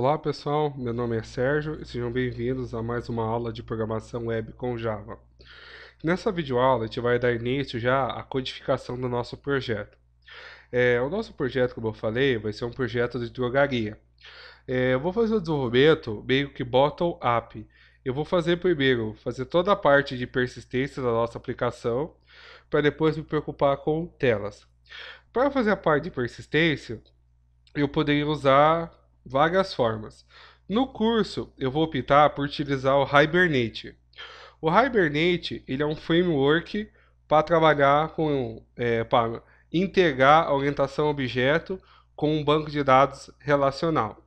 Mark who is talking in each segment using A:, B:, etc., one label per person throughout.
A: Olá pessoal, meu nome é Sérgio e sejam bem-vindos a mais uma aula de programação web com Java. Nessa videoaula a gente vai dar início já à codificação do nosso projeto. É, o nosso projeto, como eu falei, vai ser um projeto de drogaria. É, eu vou fazer o desenvolvimento meio que bottom-up. Eu vou fazer primeiro, fazer toda a parte de persistência da nossa aplicação, para depois me preocupar com telas. Para fazer a parte de persistência, eu poderia usar várias formas. No curso, eu vou optar por utilizar o Hibernate. O Hibernate ele é um framework para trabalhar com, é, para integrar a orientação objeto com um banco de dados relacional.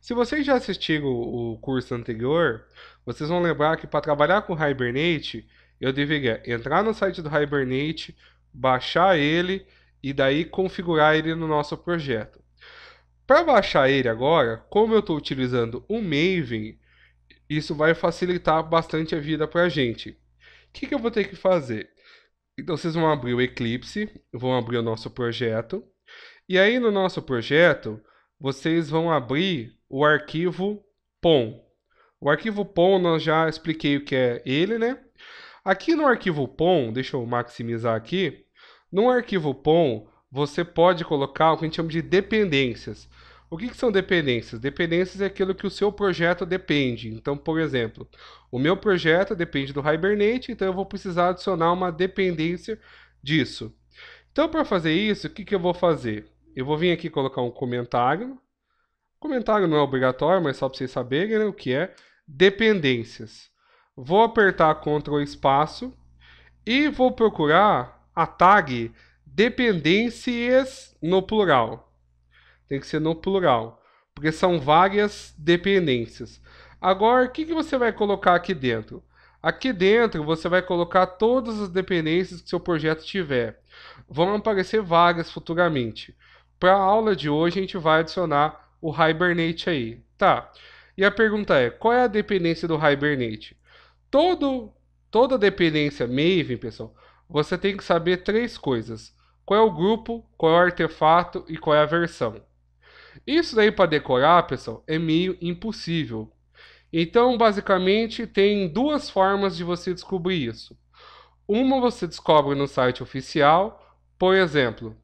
A: Se vocês já assistiram o curso anterior, vocês vão lembrar que para trabalhar com o Hibernate, eu deveria entrar no site do Hibernate, baixar ele e daí configurar ele no nosso projeto. Para baixar ele agora, como eu estou utilizando o Maven, isso vai facilitar bastante a vida para a gente. O que, que eu vou ter que fazer? Então vocês vão abrir o Eclipse, vão abrir o nosso projeto. E aí no nosso projeto, vocês vão abrir o arquivo POM. O arquivo POM, nós já expliquei o que é ele, né? Aqui no arquivo POM, deixa eu maximizar aqui. No arquivo POM, você pode colocar o que a gente chama de dependências. O que, que, são dependências? Dependências é aquilo que o seu projeto depende. Então, por exemplo, o meu projeto depende do Hibernate, então eu vou precisar adicionar uma dependência disso. Então, para fazer isso, o que, que eu vou fazer? Eu vou vir aqui colocar um comentário. Comentário não é obrigatório, mas só para vocês saberem né, o que é. Dependências. Vou apertar Ctrl espaço e vou procurar a tag dependências no plural. Tem que ser no plural, porque são várias dependências. Agora, o que, que você vai colocar aqui dentro? Aqui dentro você vai colocar todas as dependências que seu projeto tiver. Vão aparecer vagas futuramente. Para a aula de hoje a gente vai adicionar o Hibernate aí. Tá. E a pergunta é, qual é a dependência do Hibernate? Todo, toda dependência Maven, pessoal, você tem que saber três coisas qual é o grupo, qual é o artefato e qual é a versão. Isso daí para decorar, pessoal, é meio impossível. Então, basicamente, tem duas formas de você descobrir isso. Uma você descobre no site oficial, por exemplo,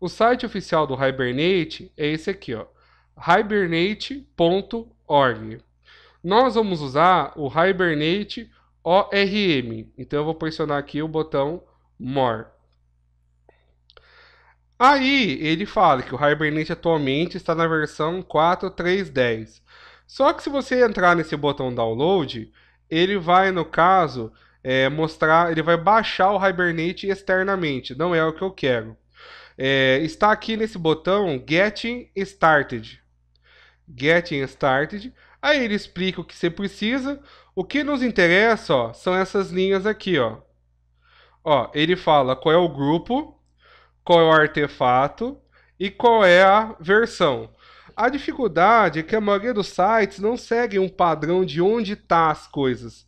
A: o site oficial do Hibernate é esse aqui, ó, hibernate.org. Nós vamos usar o Hibernate ORM. Então eu vou pressionar aqui o botão More. Aí ele fala que o Hibernate atualmente está na versão 4.3.10. Só que se você entrar nesse botão download, ele vai, no caso, é, mostrar, ele vai baixar o Hibernate externamente. Não é o que eu quero. É, está aqui nesse botão Getting Started. Getting Started. Aí ele explica o que você precisa. O que nos interessa ó, são essas linhas aqui. Ó. Ó, ele fala qual é o grupo, qual é o artefato e qual é a versão. A dificuldade é que a maioria dos sites não segue um padrão de onde tá as coisas.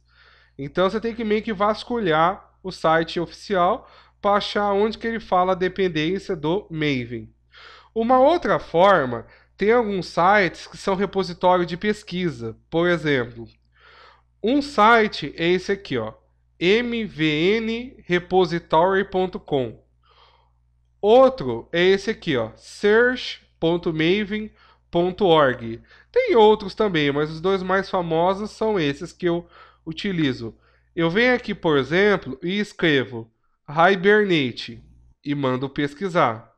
A: Então você tem que meio que vasculhar o site oficial para achar onde que ele fala a dependência do Maven. Uma outra forma, tem alguns sites que são repositório de pesquisa. Por exemplo, um site é esse aqui, ó, mvnrepository.com. Outro é esse aqui, ó, search.maven.org. Tem outros também, mas os dois mais famosos são esses que eu utilizo. Eu venho aqui, por exemplo, e escrevo Hibernate e mando pesquisar.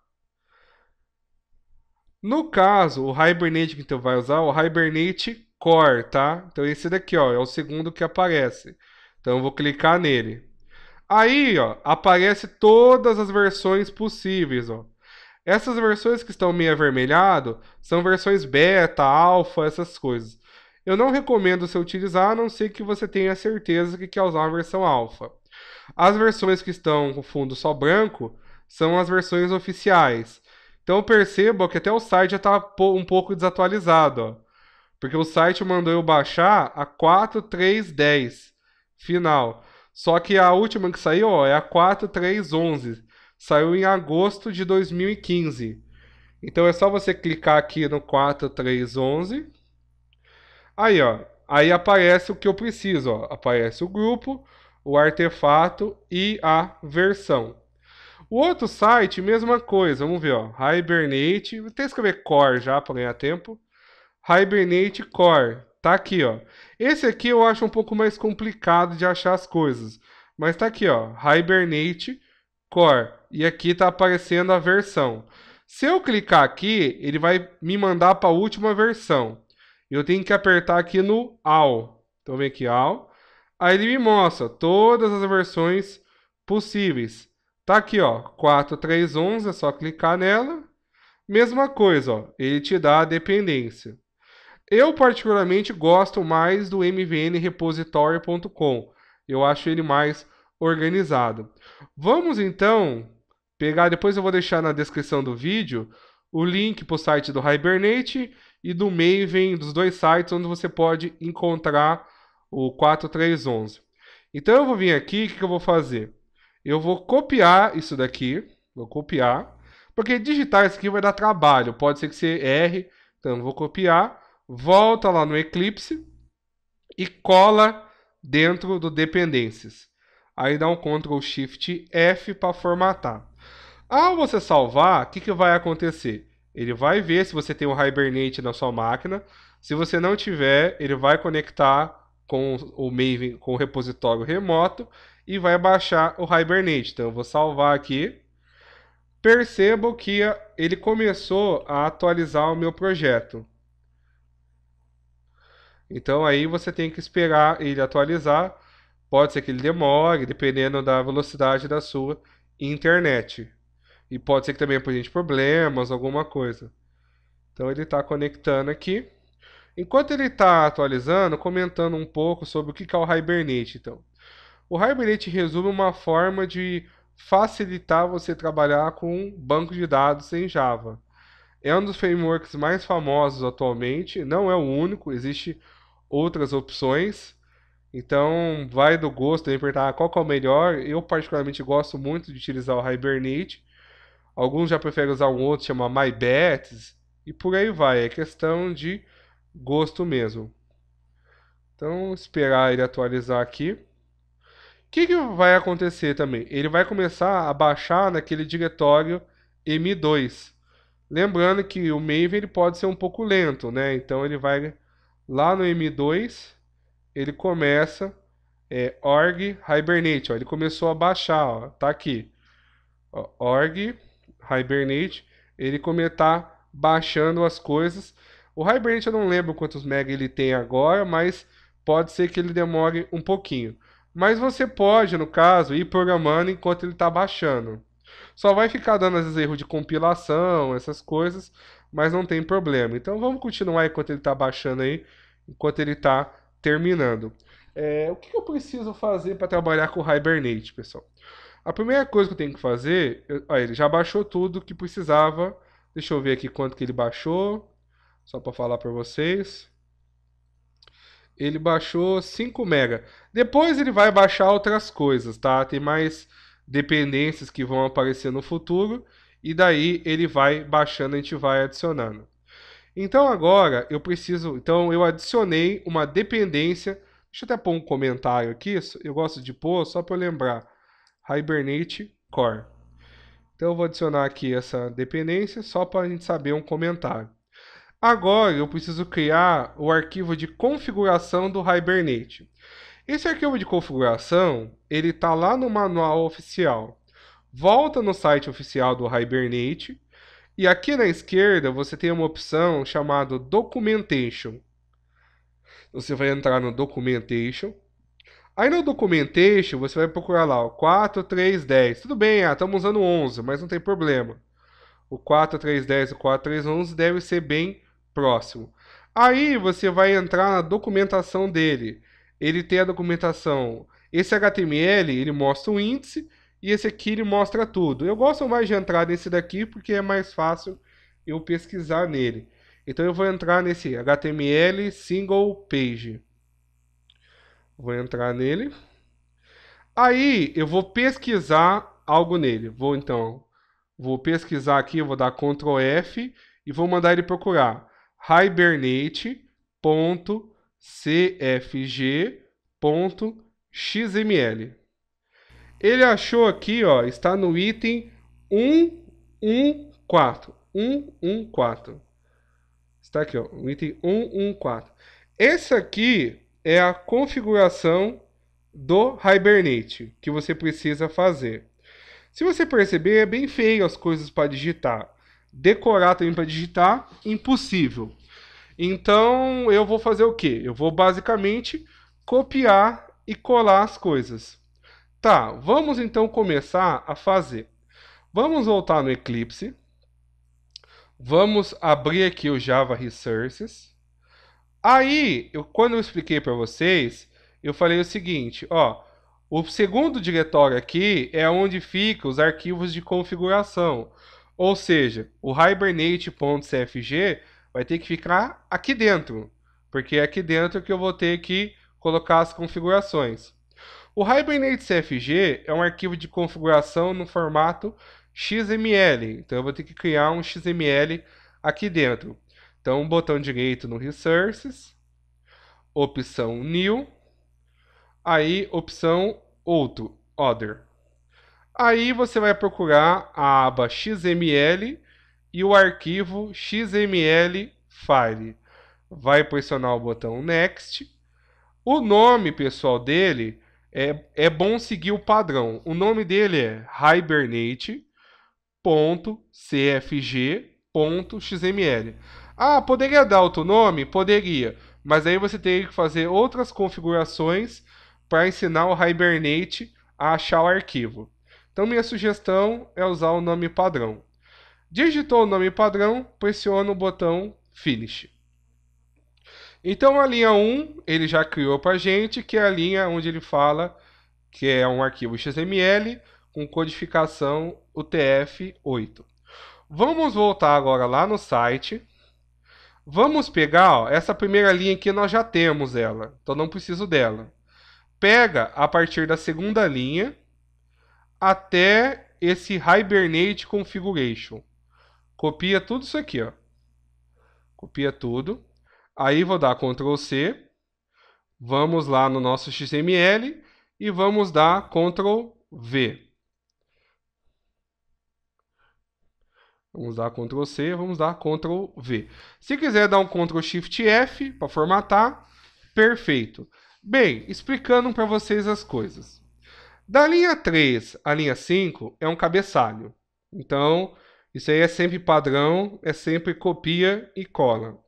A: No caso, o Hibernate que então vai usar, o Hibernate Core, tá? Então esse daqui, ó, é o segundo que aparece. Então eu vou clicar nele. Aí, ó, aparece todas as versões possíveis, ó. Essas versões que estão meio avermelhado são versões beta, alfa, essas coisas. Eu não recomendo você utilizar, a não ser que você tenha certeza que quer usar uma versão alfa. As versões que estão com fundo só branco são as versões oficiais. Então perceba que até o site já está um pouco desatualizado, ó, porque o site mandou eu baixar a 4.3.10 final. Só que a última que saiu ó, é a 4311. Saiu em agosto de 2015. Então é só você clicar aqui no 4311. Aí, ó. Aí aparece o que eu preciso, ó. Aparece o grupo, o artefato e a versão. O outro site, mesma coisa. Vamos ver, ó. Hibernate. Vou até escrever Core já para ganhar tempo. Hibernate Core. Tá aqui, ó. Esse aqui eu acho um pouco mais complicado de achar as coisas. Mas tá aqui, ó. Hibernate Core. E aqui tá aparecendo a versão. Se eu clicar aqui, ele vai me mandar para a última versão. Eu tenho que apertar aqui no All. Então vem aqui, All. Aí ele me mostra todas as versões possíveis. Tá aqui, ó, 4311, é só clicar nela. Mesma coisa, ó, ele te dá a dependência. Eu, particularmente, gosto mais do mvnrepository.com. Eu acho ele mais organizado. Vamos então pegar, depois eu vou deixar na descrição do vídeo o link para o site do Hibernate e do Maven, dos dois sites onde você pode encontrar o 4311. Então eu vou vir aqui, o que, que eu vou fazer? Eu vou copiar isso daqui, vou copiar, porque digitar isso aqui vai dar trabalho, pode ser que você erre, então eu vou copiar volta lá no Eclipse e cola dentro do dependências. Aí dá um Ctrl Shift F para formatar. Ao você salvar, o que, que vai acontecer? Ele vai ver se você tem o Hibernate na sua máquina. Se você não tiver, ele vai conectar com o Maven, com o repositório remoto e vai baixar o Hibernate. Então eu vou salvar aqui. Percebo que ele começou a atualizar o meu projeto. Então aí você tem que esperar ele atualizar. Pode ser que ele demore, dependendo da velocidade da sua internet. E pode ser que também apresente problemas, alguma coisa. Então ele está conectando aqui. Enquanto ele está atualizando, comentando um pouco sobre o que é o Hibernate. Então, o Hibernate resume uma forma de facilitar você trabalhar com banco de dados em Java. É um dos frameworks mais famosos atualmente, não é o único, existe outras opções. Então, vai do gosto de perguntar qual é o melhor. Eu, particularmente, gosto muito de utilizar o Hibernate. Alguns já preferem usar um outro, chama MyBets. E por aí vai. É questão de gosto mesmo. Então, esperar ele atualizar aqui. O que, que vai acontecer também? Ele vai começar a baixar naquele diretório M2. Lembrando que o Maven ele pode ser um pouco lento, né? Então ele vai Lá no M2, ele começa é, org hibernate. Ó, ele começou a baixar, ó, tá aqui. Ó, org hibernate. Ele está baixando as coisas. O Hibernate eu não lembro quantos mega ele tem agora, mas pode ser que ele demore um pouquinho. Mas você pode, no caso, ir programando enquanto ele está baixando. Só vai ficar dando esses erros de compilação, essas coisas, mas não tem problema. Então vamos continuar enquanto ele está baixando aí, enquanto ele está terminando. É, o que eu preciso fazer para trabalhar com o Hibernate, pessoal? A primeira coisa que eu tenho que fazer, eu, ele já baixou tudo que precisava. Deixa eu ver aqui quanto que ele baixou, só para falar para vocês. Ele baixou 5 mega. Depois ele vai baixar outras coisas, tá? Tem mais dependências que vão aparecer no futuro e daí ele vai baixando, a gente vai adicionando. Então agora eu preciso, então eu adicionei uma dependência, deixa eu até pôr um comentário aqui, eu gosto de pôr só para eu lembrar, Hibernate Core. Então eu vou adicionar aqui essa dependência só para a gente saber um comentário. Agora eu preciso criar o arquivo de configuração do Hibernate. Esse arquivo de configuração, ele está lá no manual oficial volta no site oficial do Hibernate e aqui na esquerda você tem uma opção chamada Documentation. Você vai entrar no Documentation. Aí no Documentation você vai procurar lá o 4310. Tudo bem, ah, estamos usando 11, mas não tem problema. O 4310 e o 4311 deve ser bem próximo. Aí você vai entrar na documentação dele. Ele tem a documentação. Esse HTML ele mostra o índice e esse aqui ele mostra tudo. Eu gosto mais de entrar nesse daqui porque é mais fácil eu pesquisar nele. Então eu vou entrar nesse HTML single page. Vou entrar nele. Aí eu vou pesquisar algo nele. Vou então, vou pesquisar aqui, vou dar Ctrl F e vou mandar ele procurar hibernate.cfg.xml. Ele achou aqui, ó, está no item 114. 114. Está aqui, ó, o item 114. Essa aqui é a configuração do Hibernate que você precisa fazer. Se você perceber, é bem feio as coisas para digitar. Decorar também para digitar, impossível. Então, eu vou fazer o que? Eu vou basicamente copiar e colar as coisas. Tá, vamos então começar a fazer. Vamos voltar no Eclipse. Vamos abrir aqui o Java Resources. Aí, eu, quando eu expliquei para vocês, eu falei o seguinte, ó, o segundo diretório aqui é onde ficam os arquivos de configuração. Ou seja, o hibernate.cfg vai ter que ficar aqui dentro, porque é aqui dentro que eu vou ter que colocar as configurações. O Hibernate CFG é um arquivo de configuração no formato XML. Então eu vou ter que criar um XML aqui dentro. Então botão direito no Resources, opção New, aí opção Outro, Other. Aí você vai procurar a aba XML e o arquivo XML file. Vai pressionar o botão Next. O nome pessoal dele é, é bom seguir o padrão. O nome dele é hibernate.cfg.xml. Ah, poderia dar outro nome? Poderia. Mas aí você tem que fazer outras configurações para ensinar o Hibernate a achar o arquivo. Então minha sugestão é usar o nome padrão. Digitou o nome padrão, pressiona o botão Finish. Então a linha 1, ele já criou para a gente, que é a linha onde ele fala que é um arquivo XML com codificação UTF-8. Vamos voltar agora lá no site. Vamos pegar ó, essa primeira linha aqui, nós já temos ela, então não preciso dela. Pega a partir da segunda linha até esse Hibernate Configuration. Copia tudo isso aqui, ó. Copia tudo. Aí vou dar Ctrl C, vamos lá no nosso XML e vamos dar Ctrl V. Vamos dar Ctrl C, vamos dar Ctrl V. Se quiser dar um Ctrl Shift F para formatar, perfeito. Bem, explicando para vocês as coisas. Da linha 3 à linha 5 é um cabeçalho. Então, isso aí é sempre padrão, é sempre copia e cola.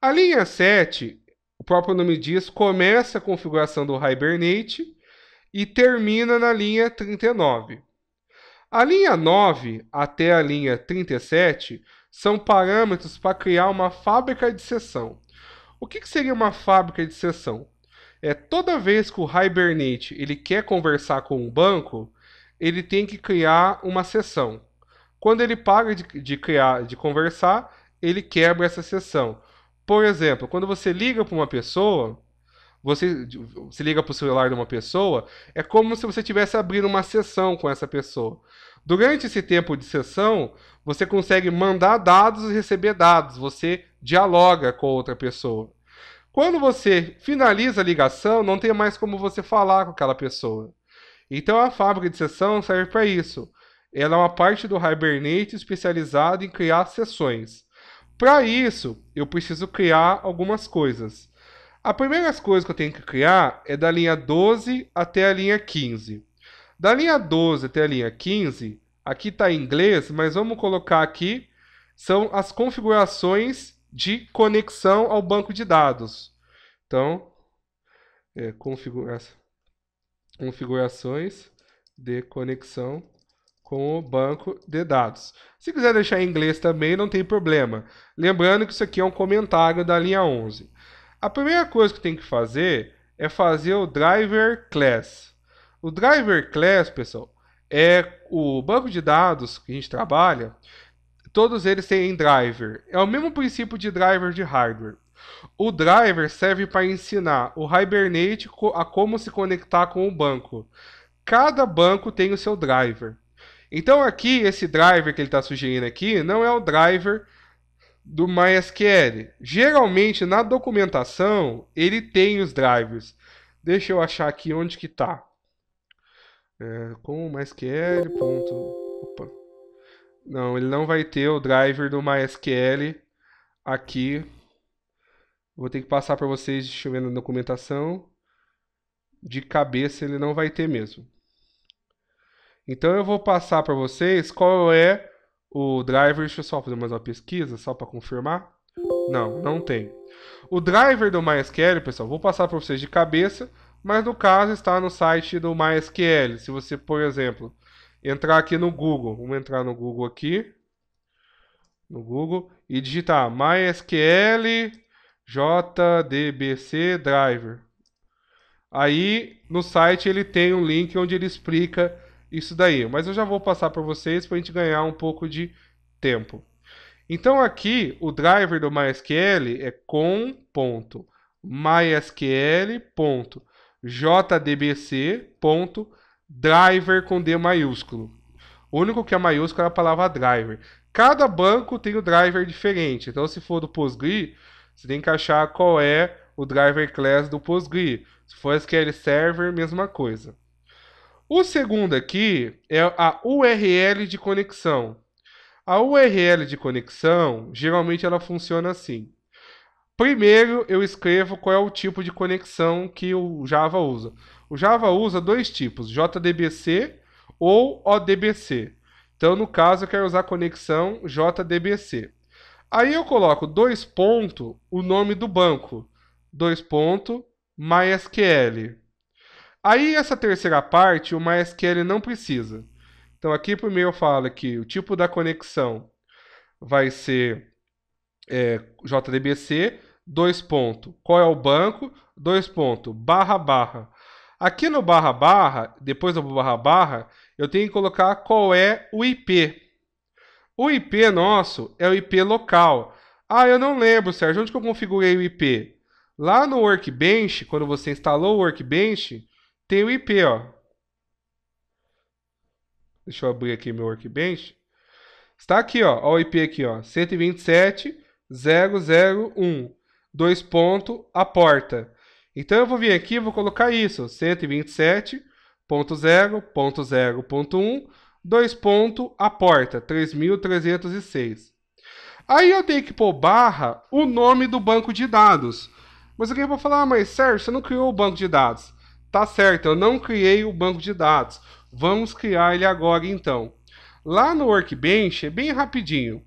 A: A linha 7, o próprio nome diz, começa a configuração do Hibernate e termina na linha 39. A linha 9 até a linha 37 são parâmetros para criar uma fábrica de sessão. O que, que, seria uma fábrica de sessão? É toda vez que o Hibernate ele quer conversar com um banco, ele tem que criar uma sessão. Quando ele para de, de criar, de conversar, ele quebra essa sessão. Por exemplo, quando você liga para uma pessoa, você se liga para o celular de uma pessoa, é como se você estivesse abrindo uma sessão com essa pessoa. Durante esse tempo de sessão, você consegue mandar dados e receber dados, você dialoga com outra pessoa. Quando você finaliza a ligação, não tem mais como você falar com aquela pessoa. Então a fábrica de sessão serve para isso. Ela é uma parte do Hibernate especializada em criar sessões. Para isso, eu preciso criar algumas coisas. A primeira coisa que eu tenho que criar é da linha 12 até a linha 15. Da linha 12 até a linha 15, aqui está em inglês, mas vamos colocar aqui, são as configurações de conexão ao banco de dados. Então, é, configura configurações de conexão com o banco de dados. Se quiser deixar em inglês também, não tem problema. Lembrando que isso aqui é um comentário da linha 11. A primeira coisa que tem que fazer é fazer o driver class. O driver class, pessoal, é o banco de dados que a gente trabalha. Todos eles têm driver. É o mesmo princípio de driver de hardware. O driver serve para ensinar o Hibernate a como se conectar com o banco. Cada banco tem o seu driver. Então aqui, esse driver que ele está sugerindo aqui, não é o driver do MySQL. Geralmente, na documentação, ele tem os drivers. Deixa eu achar aqui onde que está. É, com MySQL. Ponto, opa. Não, ele não vai ter o driver do MySQL aqui. Vou ter que passar para vocês, deixa eu ver na documentação. De cabeça ele não vai ter mesmo. Então eu vou passar para vocês qual é o driver. Deixa eu só fazer mais uma pesquisa, só para confirmar. Não, não tem. O driver do MySQL, pessoal, vou passar para vocês de cabeça, mas no caso está no site do MySQL. Se você, por exemplo, entrar aqui no Google, vamos entrar no Google aqui, no Google, e digitar MySQL JDBC Driver. Aí no site ele tem um link onde ele explica isso daí. Mas eu já vou passar para vocês para a gente ganhar um pouco de tempo. Então aqui o driver do MySQL é com ponto mysql ponto jdbc ponto driver com d maiúsculo. O único que é maiúsculo é a palavra driver. Cada banco tem o um driver diferente. Então se for do Postgre, você tem que achar qual é o driver class do Postgre. Se for SQL Server, mesma coisa. O segundo aqui é a URL de conexão. A URL de conexão, geralmente ela funciona assim. Primeiro, eu escrevo qual é o tipo de conexão que o Java usa. O Java usa dois tipos, JDBC ou ODBC. Então, no caso, eu quero usar a conexão JDBC. Aí eu coloco dois pontos, o nome do banco. Dois pontos, MySQL. Aí essa terceira parte, o MySQL não precisa. Então aqui primeiro eu falo que o tipo da conexão vai ser é, JDBC, dois pontos, qual é o banco, dois pontos, barra, barra. Aqui no barra, barra, depois do barra, barra, eu tenho que colocar qual é o IP. O IP nosso é o IP local. Ah, eu não lembro, Sérgio, onde que eu configurei o IP? Lá no Workbench, quando você instalou o Workbench, tem o IP, ó. Deixa eu abrir aqui meu Workbench. Está aqui, ó, ó o IP aqui, ó, 127.001, dois ponto, a porta. Então eu vou vir aqui e vou colocar isso, 127.0.0.1, dois ponto, a porta, 3.306. Aí eu tenho que pôr barra o nome do banco de dados. Mas alguém vai falar, ah, mas Sérgio, você não criou o banco de dados. Tá certo, eu não criei o banco de dados. Vamos criar ele agora então. Lá no Workbench, é bem rapidinho.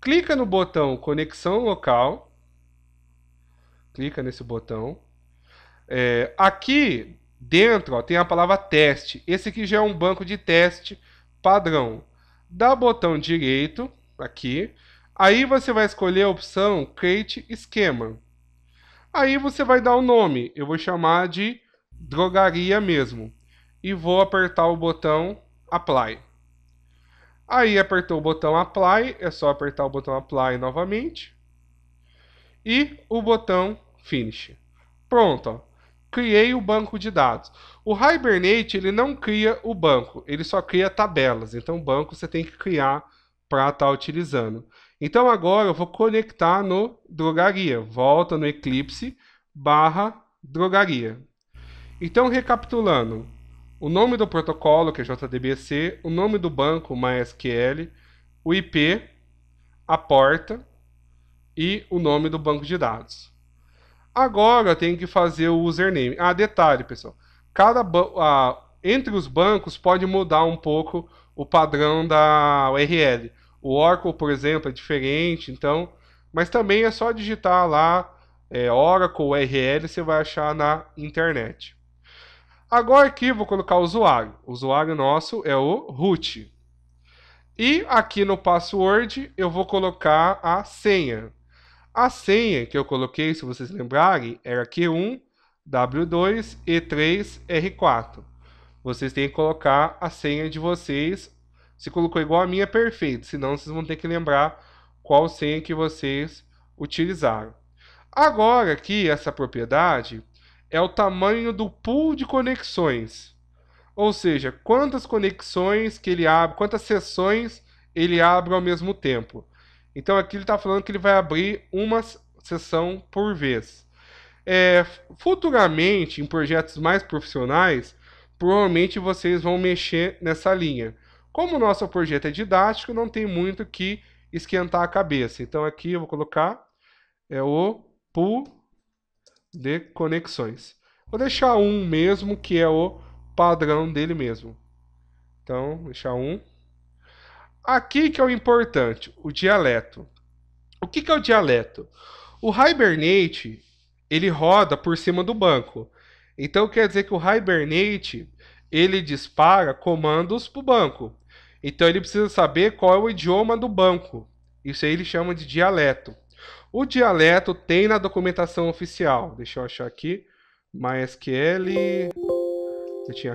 A: Clica no botão conexão local. Clica nesse botão. É, aqui dentro ó, tem a palavra teste. Esse aqui já é um banco de teste padrão. Dá botão direito aqui. Aí você vai escolher a opção Create Esquema. Aí você vai dar o um nome. Eu vou chamar de drogaria mesmo. E vou apertar o botão apply. Aí apertou o botão apply, é só apertar o botão apply novamente. E o botão finish. Pronto, ó. criei o banco de dados. O Hibernate ele não cria o banco, ele só cria tabelas. Então o banco você tem que criar para estar tá utilizando. Então agora eu vou conectar no drogaria. Volta no Eclipse barra drogaria. Então, recapitulando, o nome do protocolo, que é JDBC, o nome do banco, MySQL, o IP, a porta e o nome do banco de dados. Agora tem que fazer o username. Ah, detalhe, pessoal. Cada ah, entre os bancos pode mudar um pouco o padrão da URL. O Oracle, por exemplo, é diferente, então, mas também é só digitar lá é, Oracle URL, você vai achar na internet. Agora aqui vou colocar o usuário. O usuário nosso é o root. E aqui no password eu vou colocar a senha. A senha que eu coloquei, se vocês lembrarem, era Q1, W2, E3, R4. Vocês têm que colocar a senha de vocês. Se colocou igual a minha, perfeito. Senão vocês vão ter que lembrar qual senha que vocês utilizaram. Agora aqui, essa propriedade, é o tamanho do pool de conexões. Ou seja, quantas conexões que ele abre, quantas sessões ele abre ao mesmo tempo. Então aqui ele está falando que ele vai abrir uma sessão por vez. É, futuramente, em projetos mais profissionais, provavelmente vocês vão mexer nessa linha. Como o nosso projeto é didático, não tem muito que esquentar a cabeça. Então aqui eu vou colocar é o pool de conexões. Vou deixar um mesmo, que é o padrão dele mesmo. Então, deixar um. Aqui que é o importante, o dialeto. O que, que é o dialeto? O Hibernate, ele roda por cima do banco. Então, quer dizer que o Hibernate, ele dispara comandos para o banco. Então, ele precisa saber qual é o idioma do banco. Isso aí ele chama de dialeto. O dialeto tem na documentação oficial. Deixa eu achar aqui. MySQL.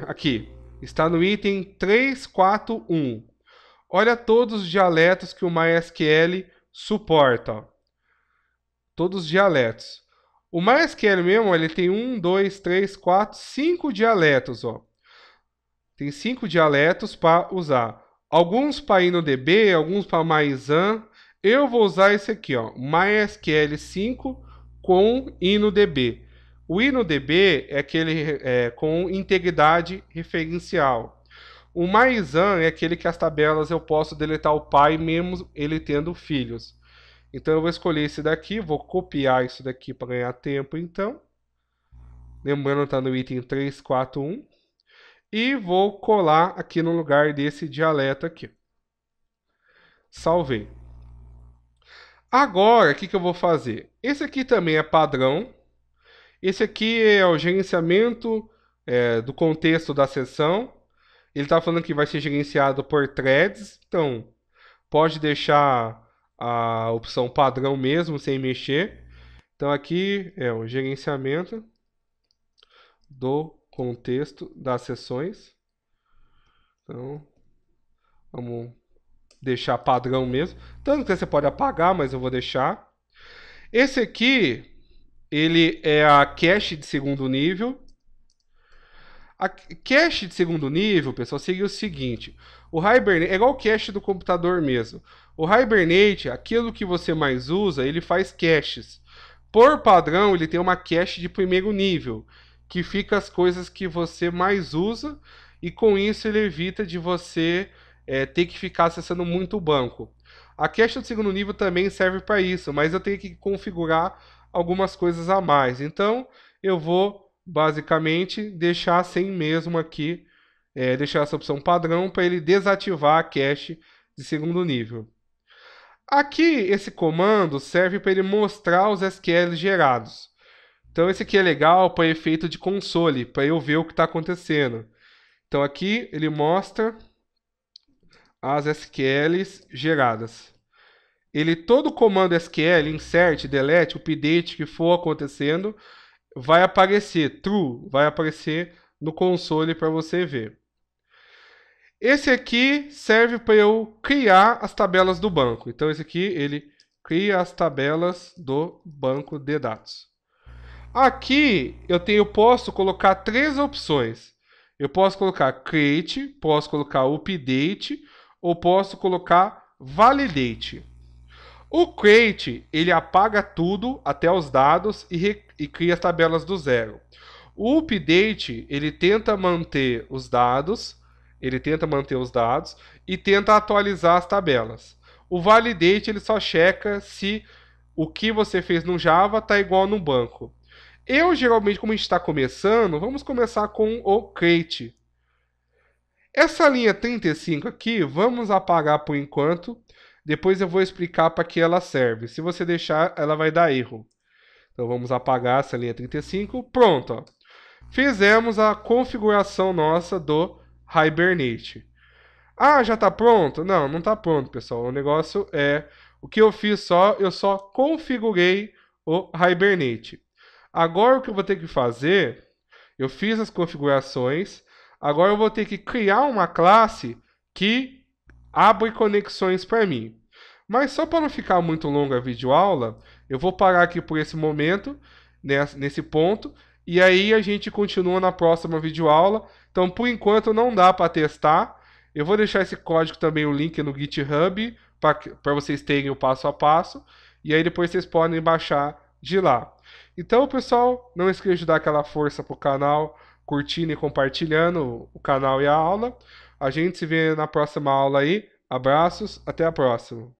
A: Aqui. Está no item 341. Olha todos os dialetos que o MySQL suporta. Todos os dialetos. O MySQL mesmo, ele tem um dois três quatro cinco dialetos. Ó. Tem cinco dialetos para usar. Alguns para InnoDB, alguns para MySAM eu vou usar esse aqui, ó, MySQL5 com InnoDB. O InnoDB é aquele é, com integridade referencial. O MyExam é aquele que as tabelas eu posso deletar o pai mesmo ele tendo filhos. Então eu vou escolher esse daqui, vou copiar isso daqui para ganhar tempo então. Lembrando está no item 341. E vou colar aqui no lugar desse dialeto aqui. Salvei. Agora, o que, que eu vou fazer? Esse aqui também é padrão. Esse aqui é o gerenciamento é, do contexto da sessão. Ele está falando que vai ser gerenciado por threads. Então, pode deixar a opção padrão mesmo, sem mexer. Então, aqui é o gerenciamento do contexto das sessões. Então, vamos deixar padrão mesmo. Tanto que você pode apagar, mas eu vou deixar. Esse aqui, ele é a cache de segundo nível. A cache de segundo nível, pessoal, segue o seguinte. O Hibernate é igual o cache do computador mesmo. O Hibernate, aquilo que você mais usa, ele faz caches. Por padrão, ele tem uma cache de primeiro nível, que fica as coisas que você mais usa, e com isso ele evita de você é, ter que ficar acessando muito o banco. A cache do segundo nível também serve para isso, mas eu tenho que configurar algumas coisas a mais. Então, eu vou basicamente deixar sem mesmo aqui, é, deixar essa opção padrão para ele desativar a cache de segundo nível. Aqui, esse comando serve para ele mostrar os SQL gerados. Então, esse aqui é legal para efeito de console, para eu ver o que está acontecendo. Então, aqui ele mostra as SQLs geradas. Ele todo comando SQL, insert, delete, update que for acontecendo, vai aparecer true, vai aparecer no console para você ver. Esse aqui serve para eu criar as tabelas do banco. Então esse aqui ele cria as tabelas do banco de dados. Aqui eu tenho posso colocar três opções. Eu posso colocar create, posso colocar update ou posso colocar validate. O create ele apaga tudo até os dados e, e, cria as tabelas do zero. O update ele tenta manter os dados, ele tenta manter os dados e tenta atualizar as tabelas. O validate ele só checa se o que você fez no Java está igual no banco. Eu geralmente, como a gente está começando, vamos começar com o create. Essa linha 35 aqui, vamos apagar por enquanto. Depois eu vou explicar para que ela serve. Se você deixar, ela vai dar erro. Então vamos apagar essa linha 35. Pronto. Ó. Fizemos a configuração nossa do Hibernate. Ah, já está pronto? Não, não está pronto, pessoal. O negócio é... O que eu fiz só, eu só configurei o Hibernate. Agora o que eu vou ter que fazer... Eu fiz as configurações... Agora eu vou ter que criar uma classe que abre conexões para mim. Mas só para não ficar muito longa a videoaula, eu vou parar aqui por esse momento, né, nesse ponto, e aí a gente continua na próxima videoaula. Então, por enquanto, não dá para testar. Eu vou deixar esse código também, o link no GitHub, para vocês terem o passo a passo. E aí depois vocês podem baixar de lá. Então, pessoal, não esqueça de dar aquela força para o canal curtindo e compartilhando o canal e a aula. A gente se vê na próxima aula aí. Abraços, até a próxima.